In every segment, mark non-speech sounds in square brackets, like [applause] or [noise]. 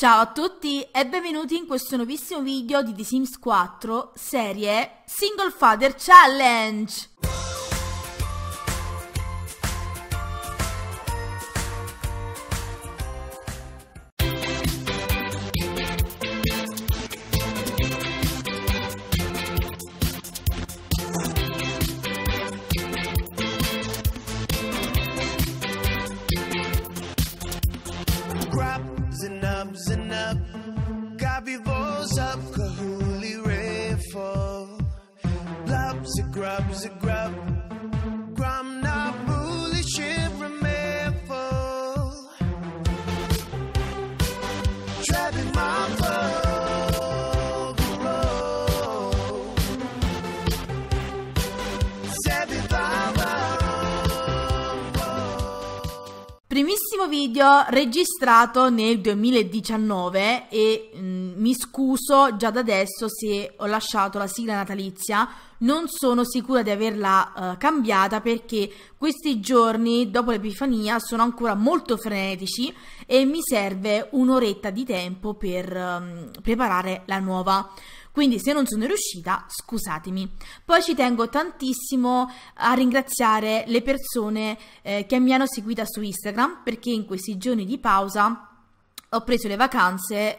Ciao a tutti e benvenuti in questo nuovissimo video di The Sims 4 serie Single Father Challenge! video registrato nel 2019 e mh, mm, mi scuso già da adesso se ho lasciato la sigla natalizia, non sono sicura di averla uh, cambiata perché questi giorni dopo l'Epifania sono ancora molto frenetici e mi serve un'oretta di tempo per um, preparare la nuova. Quindi se non sono riuscita, scusatemi. Poi ci tengo tantissimo a ringraziare le persone eh, che mi hanno seguita su Instagram perché in questi giorni di pausa ho preso le vacanze eh,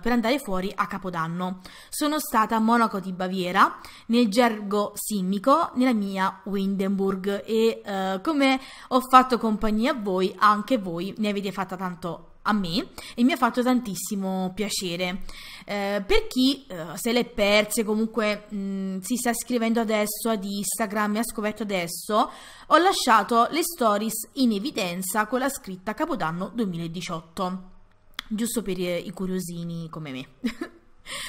per andare fuori a Capodanno. Sono stata a Monaco di Baviera, nel gergo simmico, nella mia Windenburg e eh, come ho fatto compagnia a voi, anche voi ne avete fatta tanto a me e mi ha fatto tantissimo piacere. Eh, per chi eh, se l'è perse, comunque mh, mm, si sta scrivendo adesso ad Instagram e ha scoperto adesso, ho lasciato le stories in evidenza con la scritta Capodanno 2018, giusto per eh, i curiosini come me. [laughs]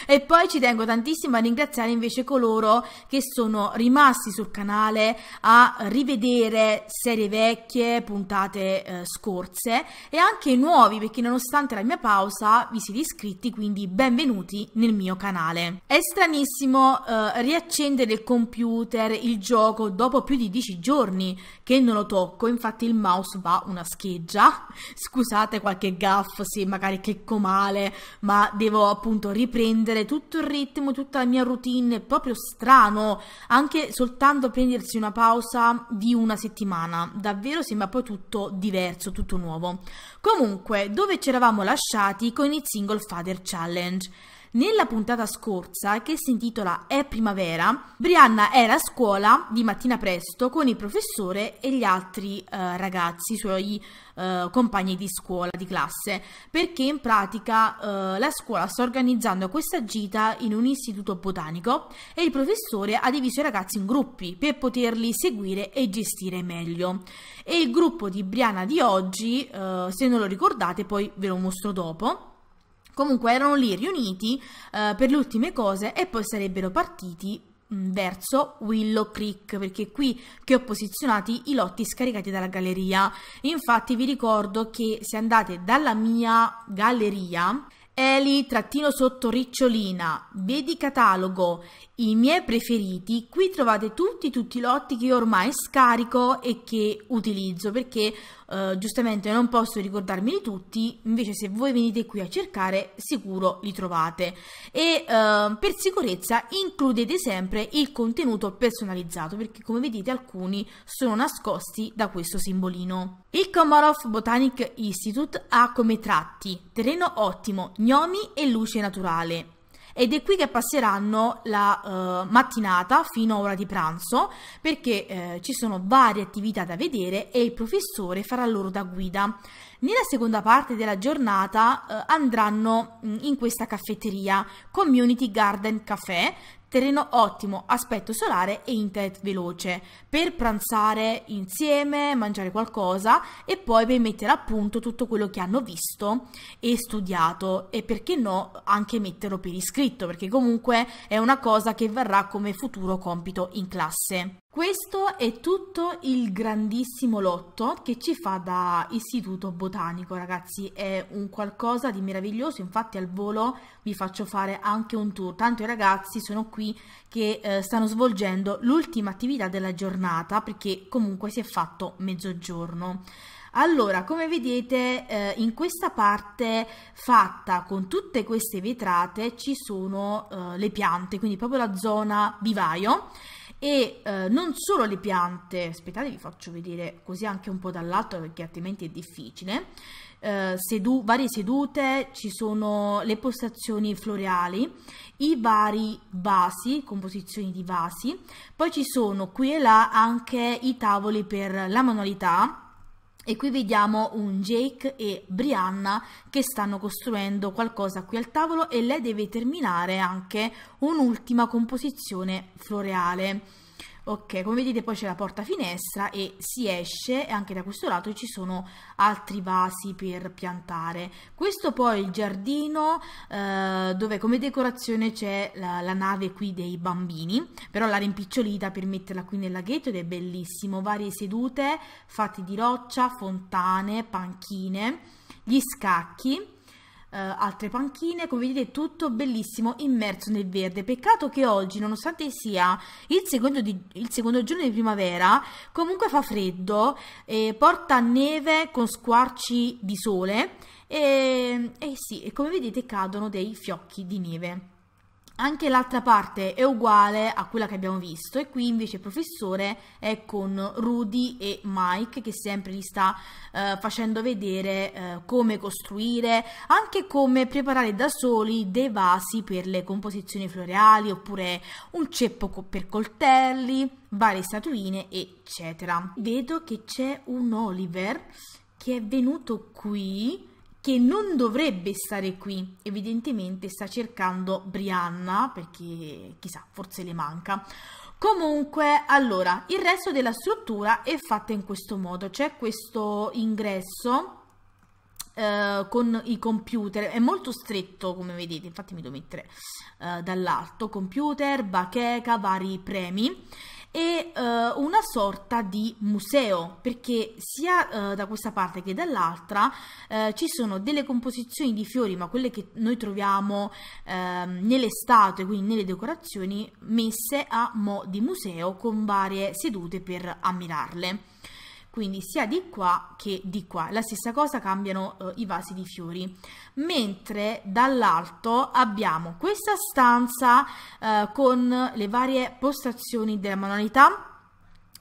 E poi ci tengo tantissimo a ringraziare invece coloro che sono rimasti sul canale a rivedere serie vecchie, puntate eh, scorse e anche nuovi perché nonostante la mia pausa vi siete iscritti quindi benvenuti nel mio canale. È stranissimo eh, riaccendere il computer, il gioco dopo più di 10 giorni che non lo tocco, infatti il mouse va una scheggia, [laughs] scusate qualche gaff se magari clicco male ma devo appunto riprendere riprendere tutto il ritmo, tutta la mia routine, è proprio strano, anche soltanto prendersi una pausa di una settimana, davvero sembra poi tutto diverso, tutto nuovo. Comunque, dove ci eravamo lasciati con il Single Father Challenge? Nella puntata scorsa, che si intitola È primavera, Brianna era a scuola di mattina presto con il professore e gli altri eh, ragazzi, i suoi eh, compagni di scuola, di classe, perché in pratica eh, la scuola sta organizzando questa gita in un istituto botanico e il professore ha diviso i ragazzi in gruppi per poterli seguire e gestire meglio. E il gruppo di Brianna di oggi, eh, se non lo ricordate, poi ve lo mostro dopo Comunque erano lì riuniti eh, per le ultime cose e poi sarebbero partiti mm, verso Willow Creek perché qui che ho posizionati i lotti scaricati dalla galleria infatti vi ricordo che se andate dalla mia galleria Eli trattino sotto ricciolina, vedi catalogo, i miei preferiti, qui trovate tutti tutti i lotti che io ormai scarico e che utilizzo perché eh, giustamente non posso ricordarmi di tutti, invece se voi venite qui a cercare sicuro li trovate e uh, per sicurezza includete sempre il contenuto personalizzato perché come vedete alcuni sono nascosti da questo simbolino. Il Komarov Botanic Institute ha come tratti terreno ottimo, gnomi e luce naturale, ed è qui che passeranno la uh, mattinata fino a ora di pranzo perché uh, ci sono varie attività da vedere e il professore farà loro da guida. Nella seconda parte della giornata uh, andranno mm, in questa caffetteria, Community Garden Café, terreno ottimo, aspetto solare e internet veloce per pranzare insieme, mangiare qualcosa e poi per mettere a punto tutto quello che hanno visto e studiato e perché no anche metterlo per iscritto perché comunque è una cosa che verrà come futuro compito in classe. Questo è tutto il grandissimo lotto che ci fa da istituto botanico, ragazzi, è un qualcosa di meraviglioso, infatti al volo vi faccio fare anche un tour, tanto i ragazzi sono qui che eh, stanno svolgendo l'ultima attività della giornata perché comunque si è fatto mezzogiorno. Allora, come vedete, eh, in questa parte fatta con tutte queste vetrate ci sono eh, le piante, quindi proprio la zona vivaio e eh, non solo le piante, aspettate vi faccio vedere così anche un po' dall'alto perché altrimenti è difficile, eh, sedu varie sedute, ci sono le postazioni floreali, i vari vasi, composizioni di vasi, poi ci sono qui e là anche i tavoli per la manualità, e qui vediamo un Jake e Brianna che stanno costruendo qualcosa qui al tavolo e lei deve terminare anche un'ultima composizione floreale. Ok, come vedete poi c'è la porta finestra e si esce e anche da questo lato ci sono altri vasi per piantare. Questo poi è il giardino eh, dove come decorazione c'è la, la, nave qui dei bambini, però l'ha rimpicciolita per metterla qui nel laghetto ed è bellissimo. Varie sedute fatte di roccia, fontane, panchine, gli scacchi eh, altre panchine, come vedete tutto bellissimo immerso nel verde. Peccato che oggi, nonostante sia il secondo, di, il secondo giorno di primavera, comunque fa freddo, eh, porta neve con squarci di sole e, eh sì, e come vedete cadono dei fiocchi di neve. Anche l'altra parte è uguale a quella che abbiamo visto e qui invece il professore è con Rudy e Mike che sempre gli sta eh, facendo vedere eh, come costruire, anche come preparare da soli dei vasi per le composizioni floreali oppure un ceppo co per coltelli, varie statuine eccetera. Vedo che c'è un Oliver che è venuto qui che non dovrebbe stare qui. Evidentemente sta cercando Brianna, perché chissà, forse le manca. Comunque, allora, il resto della struttura è fatta in questo modo. C'è questo ingresso eh, con i computer, è molto stretto come vedete, infatti mi devo mettere eh, dall'alto, computer, bacheca, vari premi e eh, una sorta di museo, perché sia eh, da questa parte che dall'altra eh, ci sono delle composizioni di fiori, ma quelle che noi troviamo ehm, nelle statue, quindi nelle decorazioni, messe a mo' di museo con varie sedute per ammirarle quindi sia di qua che di qua. La stessa cosa cambiano eh, i vasi di fiori. Mentre dall'alto abbiamo questa stanza eh, con le varie postazioni della manualità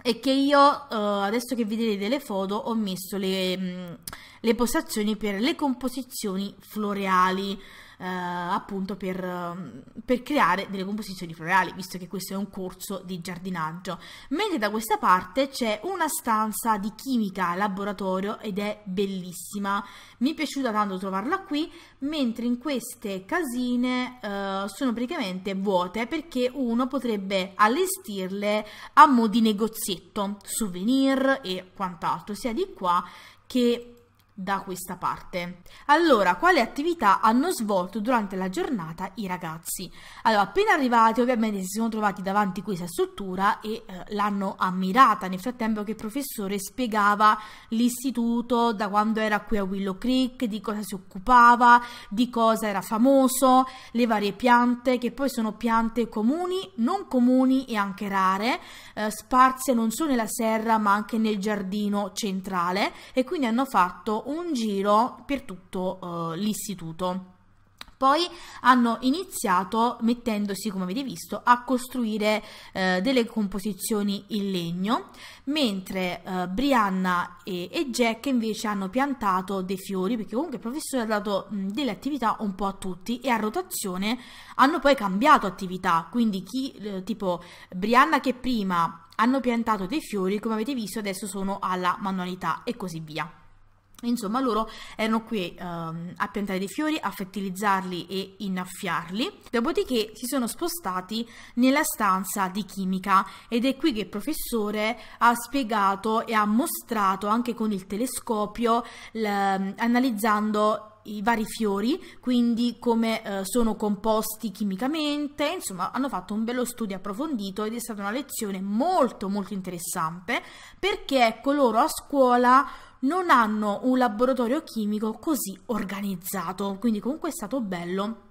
e che io eh, adesso che vedete le foto ho messo le, mh, mm, le postazioni per le composizioni floreali eh, appunto per, ehm, per, creare delle composizioni floreali, visto che questo è un corso di giardinaggio. Mentre da questa parte c'è una stanza di chimica laboratorio ed è bellissima, mi è piaciuta tanto trovarla qui, mentre in queste casine eh, sono praticamente vuote perché uno potrebbe allestirle a mo' di negozietto, souvenir e quant'altro, sia di qua che da questa parte. Allora, quale attività hanno svolto durante la giornata i ragazzi? Allora, appena arrivati ovviamente si sono trovati davanti a questa struttura e eh, l'hanno ammirata nel frattempo che il professore spiegava l'istituto da quando era qui a Willow Creek, di cosa si occupava, di cosa era famoso, le varie piante che poi sono piante comuni, non comuni e anche rare, eh, sparse non solo nella serra ma anche nel giardino centrale e quindi hanno fatto un giro per tutto eh, l'istituto. Poi hanno iniziato mettendosi, come avete visto, a costruire eh, delle composizioni in legno, mentre eh, Brianna e, e, Jack invece hanno piantato dei fiori, perché comunque il professore ha dato mh, delle attività un po' a tutti e a rotazione hanno poi cambiato attività, quindi chi, eh, tipo Brianna che prima hanno piantato dei fiori, come avete visto adesso sono alla manualità e così via. Insomma, loro erano qui um, a piantare dei fiori, a fertilizzarli e innaffiarli. Dopodiché si sono spostati nella stanza di chimica ed è qui che il professore ha spiegato e ha mostrato anche con il telescopio, analizzando i vari fiori, quindi come eh, sono composti chimicamente, insomma hanno fatto un bello studio approfondito ed è stata una lezione molto molto interessante perché ecco loro a scuola non hanno un laboratorio chimico così organizzato, quindi comunque è stato bello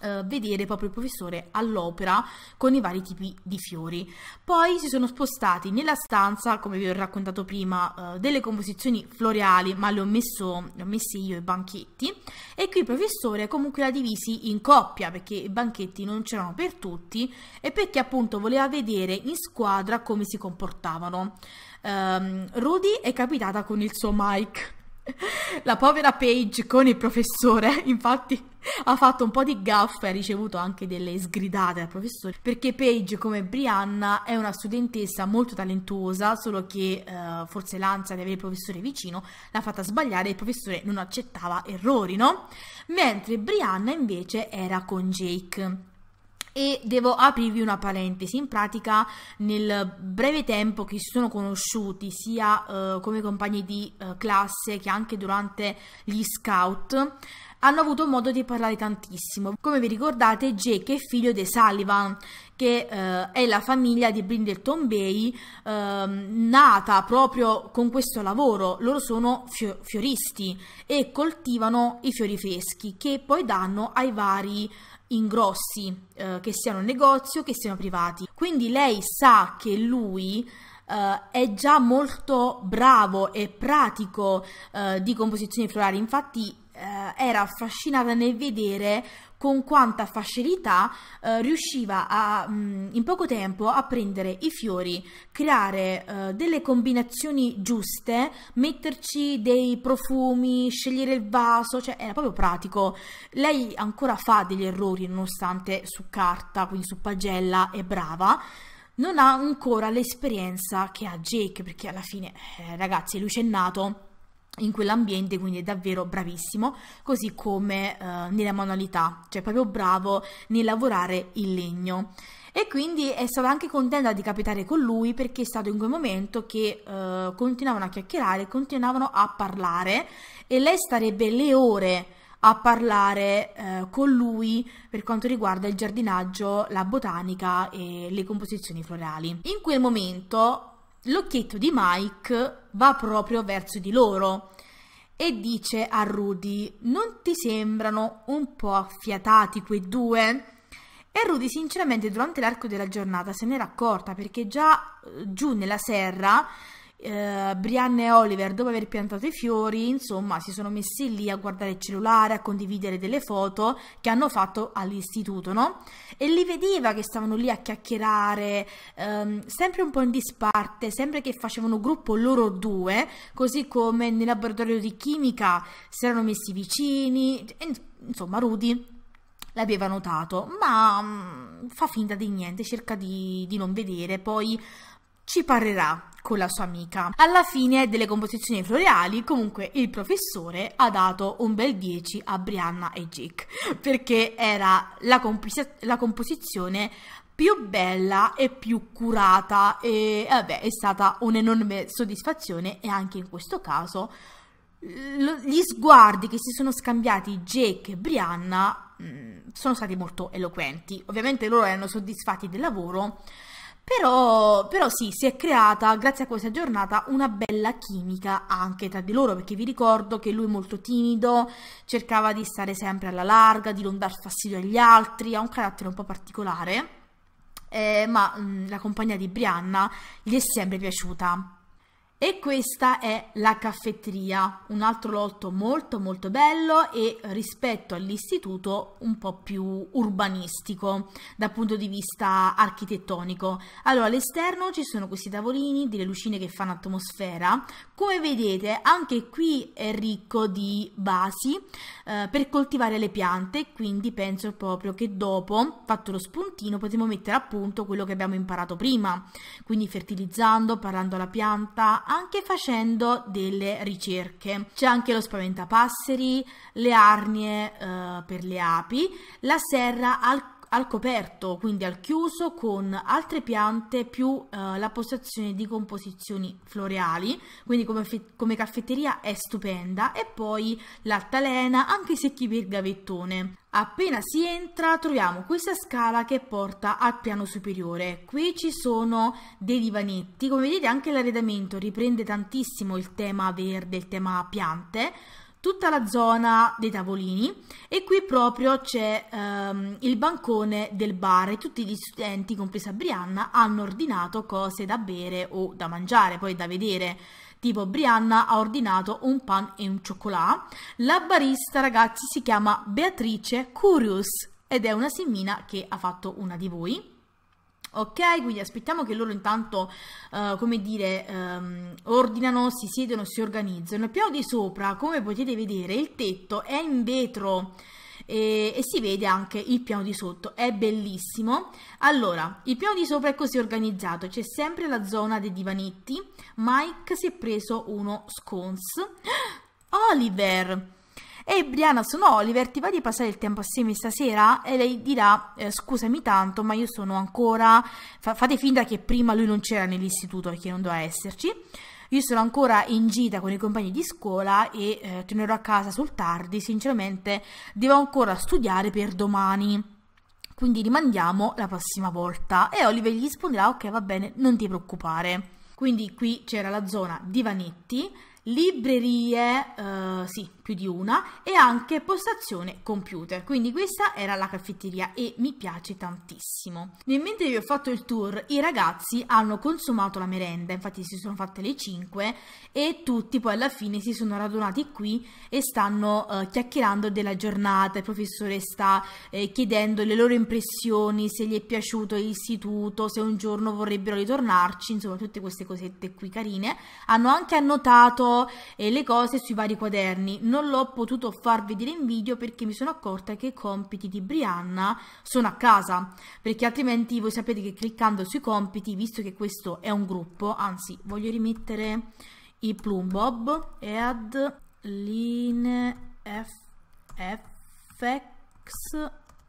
eh, vedere proprio il professore all'opera con i vari tipi di fiori. Poi si sono spostati nella stanza, come vi ho raccontato prima, eh, delle composizioni floreali, ma le ho, messo, le ho messe io i banchetti e qui il professore comunque l'ha divisi in coppia perché i banchetti non c'erano per tutti e perché appunto voleva vedere in squadra come si comportavano um, Rudy è capitata con il suo Mike. [laughs] La povera Paige con il professore, [laughs] infatti, ha fatto un po' di gaffe, ha ricevuto anche delle sgridate dal professore, perché Paige, come Brianna, è una studentessa molto talentuosa, solo che eh, forse l'ansia di avere il professore vicino l'ha fatta sbagliare e il professore non accettava errori, no? Mentre Brianna invece era con Jake. E devo aprirvi una parentesi, in pratica nel breve tempo che si sono conosciuti sia eh, come compagni di eh, classe che anche durante gli scout hanno avuto modo di parlare tantissimo. Come vi ricordate Jake è figlio di Sullivan che eh, è la famiglia di Brindleton Bay ehm, nata proprio con questo lavoro. Loro sono fio fioristi e coltivano i fiori freschi che poi danno ai vari ingrossi, eh, che siano negozio, che siano privati. Quindi lei sa che lui Uh, è già molto bravo e pratico uh, di composizioni florali, infatti uh, era affascinata nel vedere con quanta facilità eh, riusciva a, mh, mm, in poco tempo a prendere i fiori, creare eh, delle combinazioni giuste, metterci dei profumi, scegliere il vaso, cioè era proprio pratico. Lei ancora fa degli errori nonostante su carta, quindi su pagella, è brava non ha ancora l'esperienza che ha Jake, perché alla fine, eh, ragazzi, lui c'è nato in quell'ambiente, quindi è davvero bravissimo, così come eh, nella manualità, cioè proprio bravo nel lavorare il legno. E quindi è stata anche contenta di capitare con lui perché è stato in quel momento che eh, continuavano a chiacchierare, continuavano a parlare e lei starebbe le ore a parlare eh, con lui per quanto riguarda il giardinaggio, la botanica e le composizioni floreali. In quel momento l'occhietto di Mike va proprio verso di loro e dice a Rudy: Non ti sembrano un po' affiatati quei due? E Rudy, sinceramente, durante l'arco della giornata se n'era accorta perché già eh, giù nella serra eh, Brianna e Oliver, dopo aver piantato i fiori, insomma, si sono messi lì a guardare il cellulare, a condividere delle foto che hanno fatto all'istituto, no? E li vedeva che stavano lì a chiacchierare, ehm, sempre un po' in disparte, sempre che facevano gruppo loro due, così come nel laboratorio di chimica si erano messi vicini, insomma, Rudy l'aveva notato, ma mm, fa finta di niente, cerca di, di non vedere, poi ci parlerà con la sua amica. Alla fine delle composizioni floreali, comunque, il professore ha dato un bel 10 a Brianna e Jake, perché era la, compos la composizione più bella e più curata e vabbè, è stata un'enorme soddisfazione e anche in questo caso gli sguardi che si sono scambiati Jake e Brianna mm, sono stati molto eloquenti. Ovviamente loro erano soddisfatti del lavoro, però, però sì, si è creata, grazie a questa giornata, una bella chimica anche tra di loro, perché vi ricordo che lui è molto timido, cercava di stare sempre alla larga, di non dar fastidio agli altri, ha un carattere un po' particolare, eh, ma mh, mm, la compagnia di Brianna gli è sempre piaciuta. E questa è la caffetteria, un altro lotto molto molto bello e rispetto all'istituto un po' più urbanistico dal punto di vista architettonico. Allora all'esterno ci sono questi tavolini, delle lucine che fanno atmosfera. Come vedete anche qui è ricco di basi eh, per coltivare le piante, quindi penso proprio che dopo, fatto lo spuntino, potremo mettere a punto quello che abbiamo imparato prima, quindi fertilizzando, parlando alla pianta anche facendo delle ricerche. C'è anche lo spaventapasseri, le arnie eh, per le api, la serra al al coperto, quindi al chiuso, con altre piante più eh, la postazione di composizioni floreali, quindi come, come caffetteria è stupenda, e poi l'altalena, anche se chi per gavettone. Appena si entra troviamo questa scala che porta al piano superiore, qui ci sono dei divanetti, come vedete anche l'arredamento riprende tantissimo il tema verde, il tema piante, tutta la zona dei tavolini e qui proprio c'è ehm, il bancone del bar e tutti gli studenti, compresa Brianna, hanno ordinato cose da bere o da mangiare, poi da vedere. Tipo Brianna ha ordinato un pan e un cioccolato. La barista, ragazzi, si chiama Beatrice Curious ed è una simmina che ha fatto una di voi ok? Quindi aspettiamo che loro intanto, uh, come dire, um, ordinano, si siedono, si organizzano. Il piano di sopra, come potete vedere, il tetto è in vetro e, e, si vede anche il piano di sotto, è bellissimo. Allora, il piano di sopra è così organizzato, c'è sempre la zona dei divanetti, Mike si è preso uno sconce, [gasps] Oliver... E Brianna sono Oliver, ti va di passare il tempo assieme stasera? E lei dirà, eh, scusami tanto, ma io sono ancora... Fa fate finta che prima lui non c'era nell'istituto e che non doveva esserci. Io sono ancora in gita con i compagni di scuola e eh, tornerò a casa sul tardi, sinceramente devo ancora studiare per domani quindi rimandiamo la prossima volta. E Oliver gli risponderà: Ok, va bene, non ti preoccupare. Quindi qui c'era la zona divanetti librerie, eh, sì, più di una, e anche postazione computer. Quindi questa era la caffetteria e mi piace tantissimo. Nel mentre vi ho fatto il tour, i ragazzi hanno consumato la merenda, infatti si sono fatte le 5 e tutti poi alla fine si sono radunati qui e stanno eh, chiacchierando della giornata. Il professore sta eh, chiedendo le loro impressioni, se gli è piaciuto l'istituto, se un giorno vorrebbero ritornarci, insomma tutte queste cosette qui carine. Hanno anche annotato po' eh, le cose sui vari quaderni. Non l'ho potuto far vedere in video perché mi sono accorta che i compiti di Brianna sono a casa, perché altrimenti voi sapete che cliccando sui compiti, visto che questo è un gruppo, anzi voglio rimettere i Plum Bob e ad line FX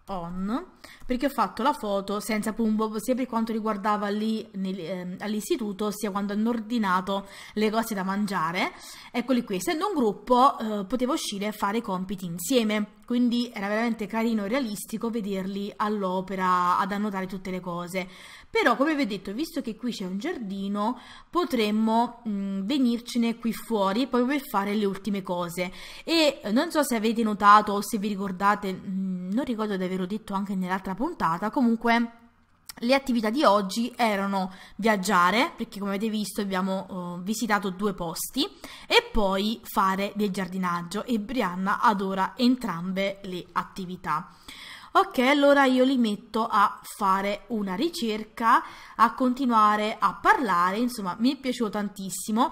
on perché ho fatto la foto senza Pumbo sia per quanto riguardava lì eh, all'istituto sia quando hanno ordinato le cose da mangiare eccoli qui essendo un gruppo eh, poteva uscire e fare i compiti insieme quindi era veramente carino e realistico vederli all'opera ad annotare tutte le cose. Però, come vi ho detto, visto che qui c'è un giardino, potremmo mh, mm, venircene qui fuori proprio per fare le ultime cose. E eh, non so se avete notato o se vi ricordate, mh, mm, non ricordo di averlo detto anche nell'altra puntata, comunque le attività di oggi erano viaggiare, perché come avete visto abbiamo uh, visitato due posti, e poi fare del giardinaggio e Brianna adora entrambe le attività. Ok, allora io li metto a fare una ricerca, a continuare a parlare, insomma mi è piaciuto tantissimo.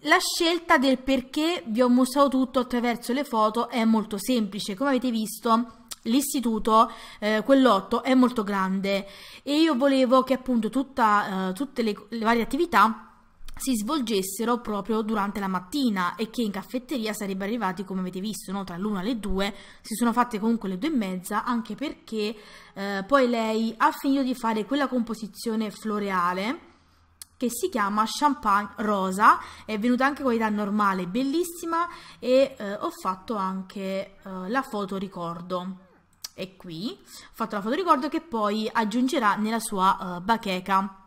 La scelta del perché vi ho mostrato tutto attraverso le foto è molto semplice, come avete visto L'istituto, eh, quell'otto, è molto grande e io volevo che appunto tutta, eh, tutte le, le varie attività si svolgessero proprio durante la mattina e che in caffetteria sarebbe arrivati come avete visto no? tra l'una e le due si sono fatte comunque le due e mezza anche perché eh, poi lei ha finito di fare quella composizione floreale che si chiama champagne rosa è venuta anche qualità normale bellissima e eh, ho fatto anche eh, la foto ricordo è qui, ho fatto la foto ricordo che poi aggiungerà nella sua uh, bacheca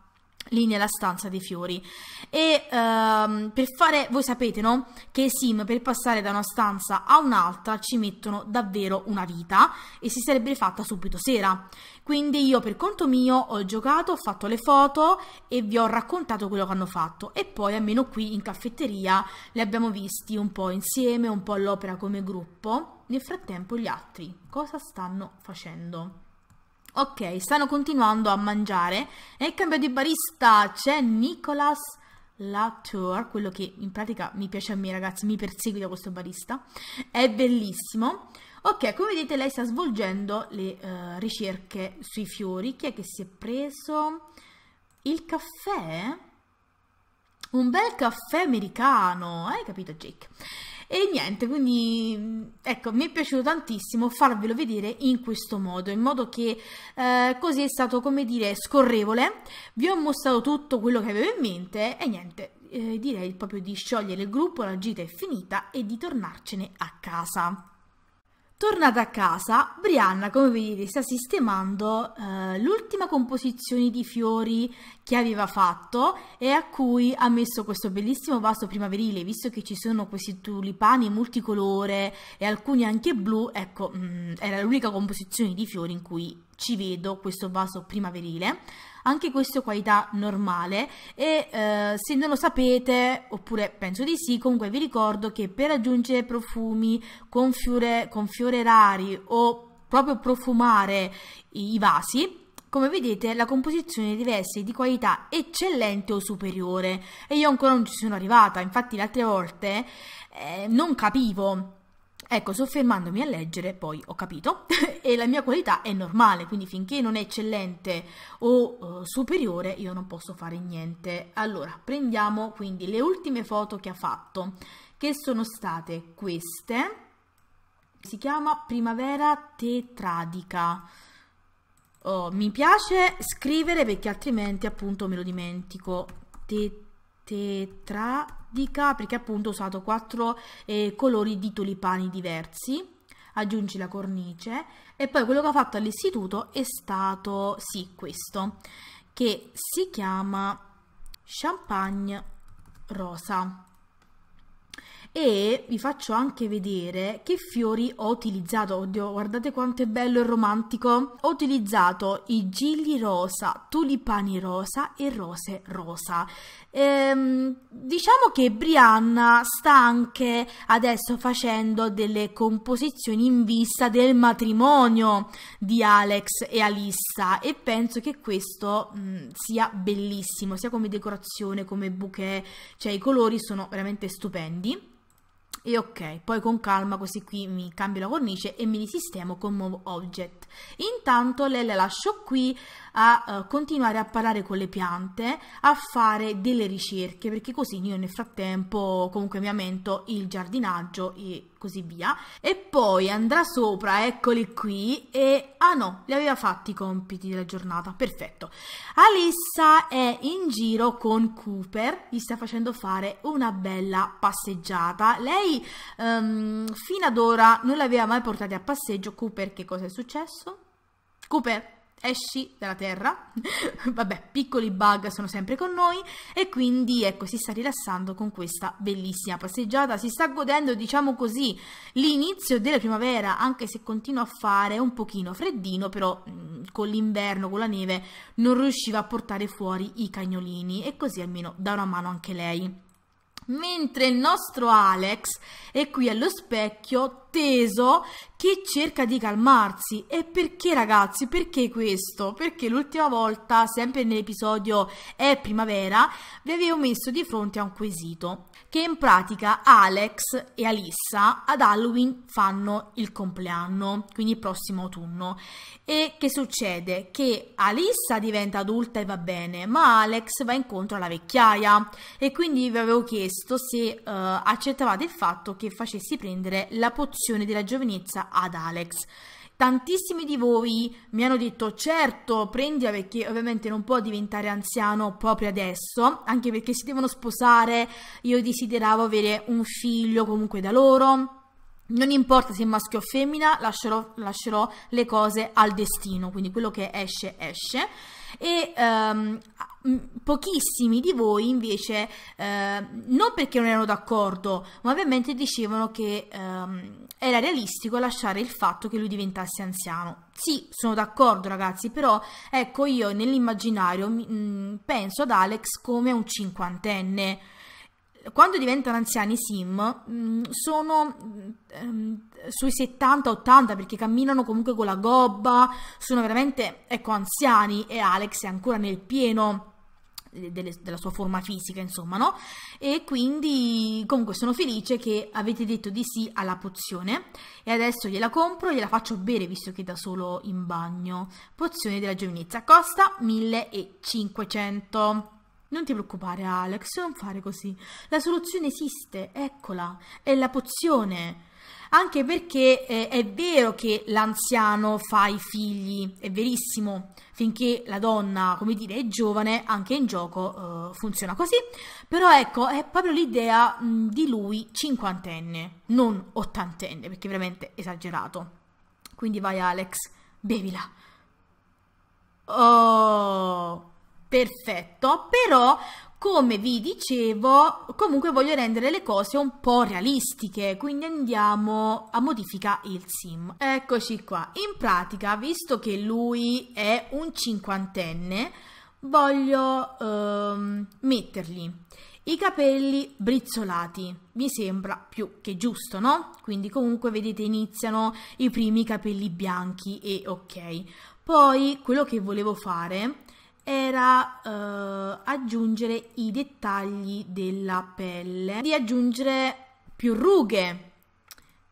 lì nella stanza dei fiori e ehm, per fare voi sapete no che i sim per passare da una stanza a un'altra ci mettono davvero una vita e si sarebbe fatta subito sera quindi io per conto mio ho giocato ho fatto le foto e vi ho raccontato quello che hanno fatto e poi almeno qui in caffetteria li abbiamo visti un po' insieme un po' all'opera come gruppo nel frattempo gli altri cosa stanno facendo Ok, stanno continuando a mangiare e cambio di barista, c'è Nicolas Latour, quello che in pratica mi piace a me ragazzi, mi perseguita questo barista, è bellissimo. Ok, come vedete lei sta svolgendo le uh, ricerche sui fiori, chi è che si è preso il caffè? Un bel caffè americano, hai capito Jake? E niente, quindi ecco, mi è piaciuto tantissimo farvelo vedere in questo modo, in modo che eh, così è stato, come dire, scorrevole. Vi ho mostrato tutto quello che avevo in mente e niente, eh, direi proprio di sciogliere il gruppo, la gita è finita e di tornarcene a casa. Tornata a casa, Brianna, come vedete, sta sistemando eh, l'ultima composizione di fiori che aveva fatto e a cui ha messo questo bellissimo vaso primaverile, visto che ci sono questi tulipani multicolore e alcuni anche blu, ecco, mh, mm, era l'unica composizione di fiori in cui ci vedo questo vaso primaverile anche questo qualità normale e eh, se non lo sapete oppure penso di sì comunque vi ricordo che per aggiungere profumi con, fiore, con fiore rari o proprio profumare i vasi come vedete la composizione deve essere di qualità eccellente o superiore e io ancora non ci sono arrivata, infatti le altre volte eh, non capivo Ecco, soffermandomi a leggere, poi ho capito, [laughs] e la mia qualità è normale, quindi finché non è eccellente o eh, superiore io non posso fare niente. Allora, prendiamo quindi le ultime foto che ha fatto, che sono state queste, si chiama Primavera Tetradica. Oh, mi piace scrivere perché altrimenti appunto me lo dimentico. Tetradica tattica perché appunto ho usato quattro eh, colori di tulipani diversi aggiungi la cornice e poi quello che ho fatto all'istituto è stato sì questo che si chiama champagne rosa e vi faccio anche vedere che fiori ho utilizzato. Oddio, guardate quanto è bello e romantico. Ho utilizzato i gigli rosa, tulipani rosa e rose rosa. Ehm, diciamo che Brianna sta anche adesso facendo delle composizioni in vista del matrimonio di Alex e Alissa e penso che questo mh, mm, sia bellissimo, sia come decorazione, come bouquet, cioè i colori sono veramente stupendi. E ok, poi con calma così qui mi cambio la cornice e mi risistemo con Move Object. Intanto lei la lascio qui a uh, continuare a parlare con le piante, a fare delle ricerche, perché così io nel frattempo comunque mi aumento il giardinaggio e così via. E poi andrà sopra, eccoli qui, e... Ah no, le aveva fatti i compiti della giornata, perfetto. Alissa è in giro con Cooper, gli sta facendo fare una bella passeggiata. Lei um, fino ad ora non l'aveva mai portati a passeggio. Cooper, che cosa è successo? Cooper, esci dalla Terra, [laughs] vabbè, piccoli bug sono sempre con noi e quindi ecco si sta rilassando con questa bellissima passeggiata, si sta godendo diciamo così l'inizio della primavera anche se continua a fare un pochino freddino però mm, con l'inverno, con la neve non riusciva a portare fuori i cagnolini e così almeno da una mano anche lei mentre il nostro Alex è qui allo specchio teso che cerca di calmarsi. E perché ragazzi? Perché questo? Perché l'ultima volta, sempre nell'episodio È primavera, vi avevo messo di fronte a un quesito che in pratica Alex e Alissa ad Halloween fanno il compleanno, quindi il prossimo autunno. E che succede? Che Alissa diventa adulta e va bene, ma Alex va incontro alla vecchiaia e quindi vi avevo chiesto se uh, accettavate il fatto che facessi prendere la pozione passione della giovinezza ad Alex. Tantissimi di voi mi hanno detto certo prendila perché ovviamente non può diventare anziano proprio adesso, anche perché si devono sposare, io desideravo avere un figlio comunque da loro. Non importa se maschio o femmina, lascerò, lascerò le cose al destino, quindi quello che esce esce e um, pochissimi di voi invece eh, non perché non erano d'accordo ma ovviamente dicevano che ehm, era realistico lasciare il fatto che lui diventasse anziano sì sono d'accordo ragazzi però ecco io nell'immaginario mh, mm, penso ad Alex come un cinquantenne quando diventano anziani sim mm, sono um, sui 70-80 perché camminano comunque con la gobba, sono veramente ecco, anziani e Alex è ancora nel pieno delle, della sua forma fisica, insomma, no? E quindi comunque sono felice che avete detto di sì alla pozione e adesso gliela compro e gliela faccio bere visto che è da solo in bagno. Pozione della giovinezza costa 1500. Non ti preoccupare, Alex, non fare così. La soluzione esiste, eccola, è la pozione. Anche perché eh, è vero che l'anziano fa i figli, è verissimo, finché la donna, come dire, è giovane, anche in gioco eh, funziona così, però ecco, è proprio l'idea mh, mm, di lui cinquantenne, non ottantenne, perché è veramente esagerato. Quindi vai Alex, bevila. Oh perfetto, però come vi dicevo, comunque voglio rendere le cose un po' realistiche, quindi andiamo a modifica il sim. Eccoci qua, in pratica, visto che lui è un cinquantenne, voglio ehm, mettergli i capelli brizzolati, mi sembra più che giusto, no? Quindi comunque vedete iniziano i primi capelli bianchi e ok. Poi quello che volevo fare era eh, aggiungere i dettagli della pelle, di aggiungere più rughe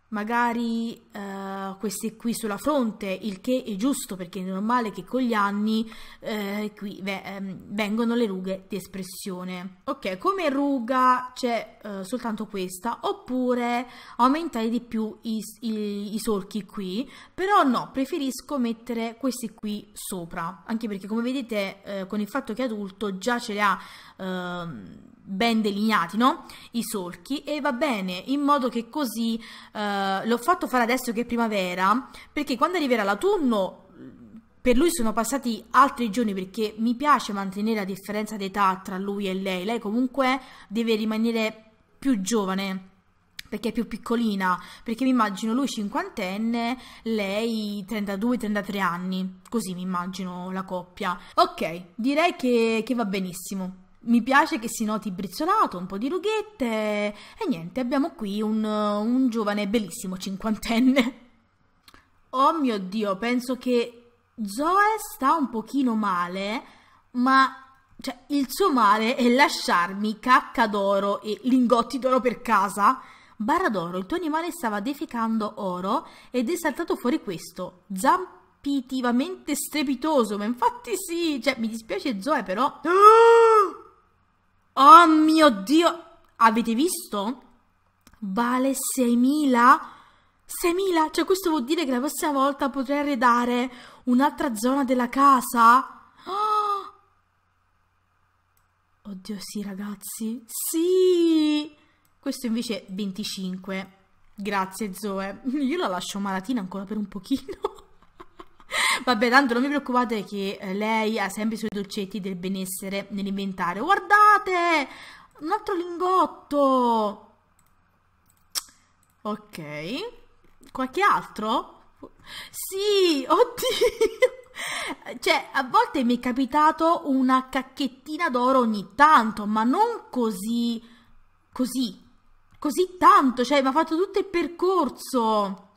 magari eh, queste qui sulla fronte, il che è giusto perché è normale che con gli anni eh, qui beh, ehm, vengono le rughe di espressione. Ok, come ruga c'è eh, soltanto questa, oppure aumentare di più i, i, i, solchi qui, però no, preferisco mettere questi qui sopra, anche perché come vedete eh, con il fatto che è adulto già ce le ha... Ehm, ben delineati, no? I solchi e va bene, in modo che così eh, l'ho fatto fare adesso che è primavera, perché quando arriverà l'autunno per lui sono passati altri giorni perché mi piace mantenere la differenza d'età tra lui e lei, lei comunque deve rimanere più giovane perché è più piccolina, perché mi immagino lui cinquantenne, lei 32-33 anni, così mi immagino la coppia. Ok, direi che, che va benissimo. Mi piace che si noti brizzolato, un po' di rughette e niente, abbiamo qui un, un giovane bellissimo cinquantenne. Oh mio Dio, penso che Zoe sta un pochino male, ma cioè, il suo male è lasciarmi cacca d'oro e lingotti d'oro per casa. Barra d'oro, il tuo animale stava defecando oro ed è saltato fuori questo, zampitivamente strepitoso, ma infatti sì, cioè mi dispiace Zoe però... [gasps] Ah! Oh mio Dio! Avete visto? Vale 6.000? 6.000? Cioè questo vuol dire che la prossima volta potrei arredare un'altra zona della casa? Oh! Oddio sì ragazzi, sì! Questo invece è 25. Grazie Zoe, io la lascio malatina ancora per un pochino. [laughs] [laughs] Vabbè, tanto non vi preoccupate che eh, lei ha sempre i suoi dolcetti del benessere nell'inventario. Guardate! Un altro lingotto! Ok. Qualche altro? Sì! Oddio! [laughs] Cioè, a volte mi è capitato una cacchettina d'oro ogni tanto, ma non così... così. Così tanto, cioè, mi ha fatto tutto il percorso.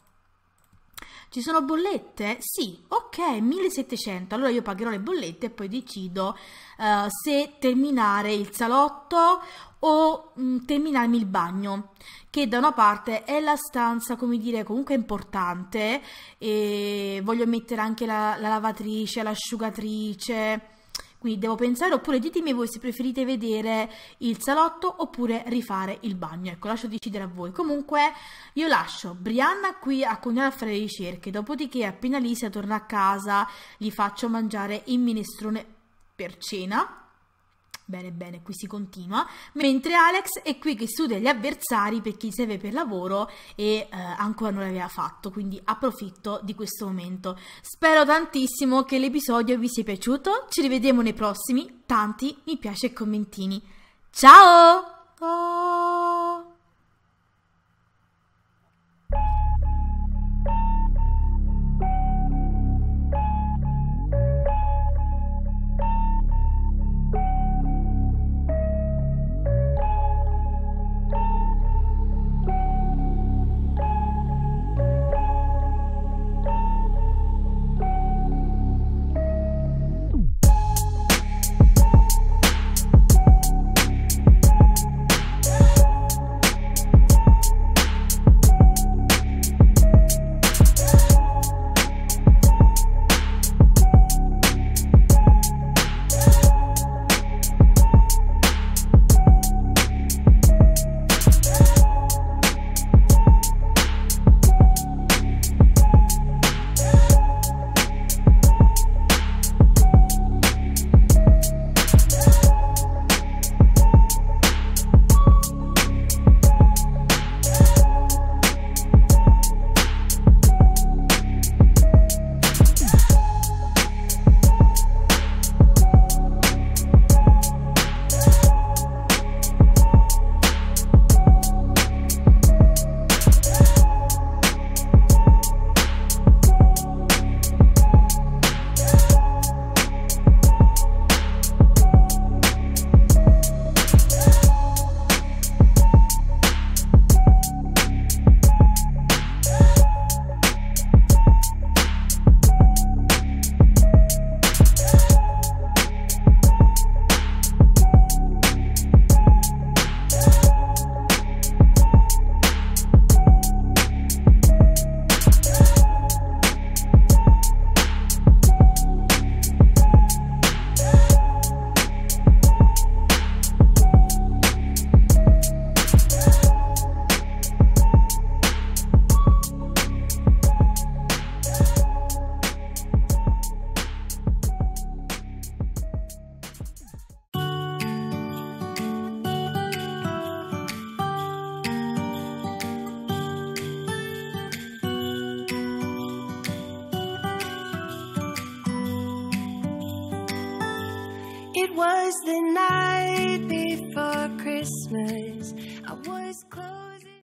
Ci sono bollette? Sì, ok, 1700. Allora io pagherò le bollette e poi decido uh, se terminare il salotto o mh, mm, terminarmi il bagno, che da una parte è la stanza, come dire, comunque importante e voglio mettere anche la, la lavatrice, l'asciugatrice quindi devo pensare, oppure ditemi voi se preferite vedere il salotto oppure rifare il bagno. Ecco, lascio decidere a voi. Comunque io lascio Brianna qui a continuare a fare le ricerche, dopodiché appena Lisa torna a casa gli faccio mangiare il minestrone per cena Bene, bene, qui si continua. Mentre Alex è qui che studia gli avversari per chi serve per lavoro e eh, ancora non l'aveva fatto, quindi approfitto di questo momento. Spero tantissimo che l'episodio vi sia piaciuto. Ci rivediamo nei prossimi. Tanti mi piace e commentini. Ciao! Oh.